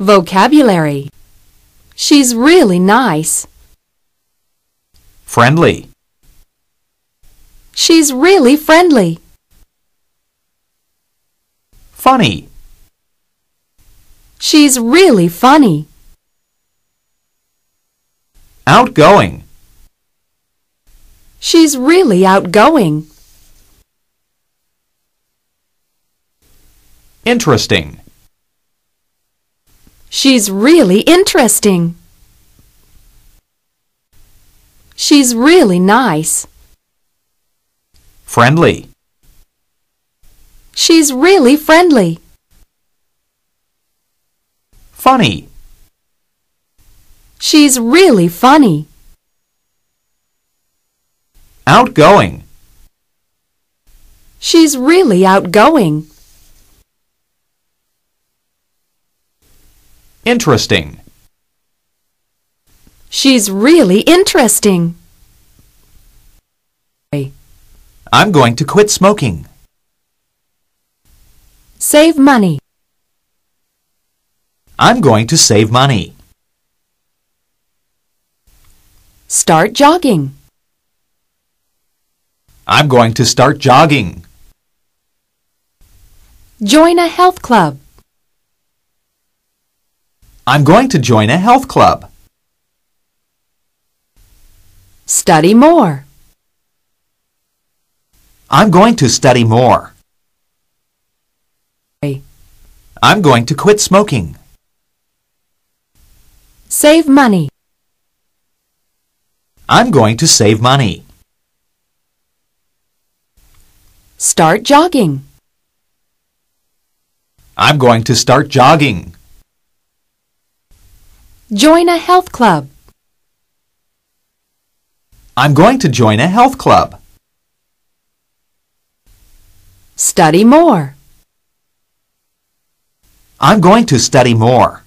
Vocabulary She's really nice. Friendly. She's really friendly. Funny. She's really funny. Outgoing. She's really outgoing. Interesting. She's really interesting. She's really nice. Friendly. She's really friendly. Funny. She's really funny. Outgoing. She's really outgoing. Interesting. She's really interesting. I'm going to quit smoking. Save money. I'm going to save money. Start jogging. I'm going to start jogging. Join a health club. I'm going to join a health club. Study more. I'm going to study more. I'm going to quit smoking. Save money. I'm going to save money. Start jogging. I'm going to start jogging. Join a health club. I'm going to join a health club. Study more. I'm going to study more.